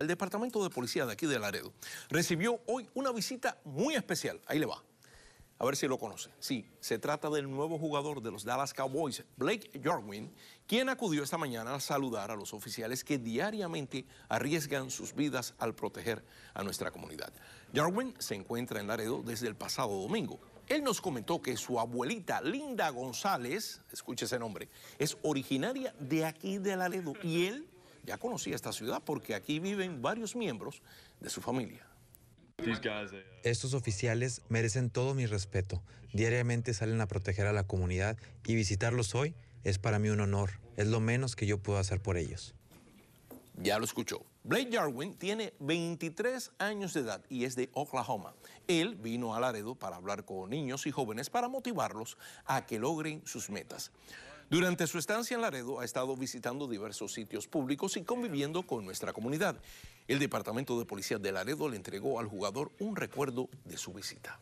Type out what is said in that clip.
El Departamento de Policía de aquí de Laredo recibió hoy una visita muy especial. Ahí le va. A ver si lo conoce. Sí, se trata del nuevo jugador de los Dallas Cowboys, Blake Jarwin, quien acudió esta mañana a saludar a los oficiales que diariamente arriesgan sus vidas al proteger a nuestra comunidad. Jarwin se encuentra en Laredo desde el pasado domingo. Él nos comentó que su abuelita Linda González, escuche ese nombre, es originaria de aquí de Laredo y él ya conocía esta ciudad porque aquí viven varios miembros de su familia. Estos oficiales merecen todo mi respeto. Diariamente salen a proteger a la comunidad y visitarlos hoy es para mí un honor. Es lo menos que yo puedo hacer por ellos. Ya lo escuchó. Blake Jarwin tiene 23 años de edad y es de Oklahoma. Él vino a Laredo para hablar con niños y jóvenes para motivarlos a que logren sus metas. Durante su estancia en Laredo ha estado visitando diversos sitios públicos y conviviendo con nuestra comunidad. El Departamento de Policía de Laredo le entregó al jugador un recuerdo de su visita.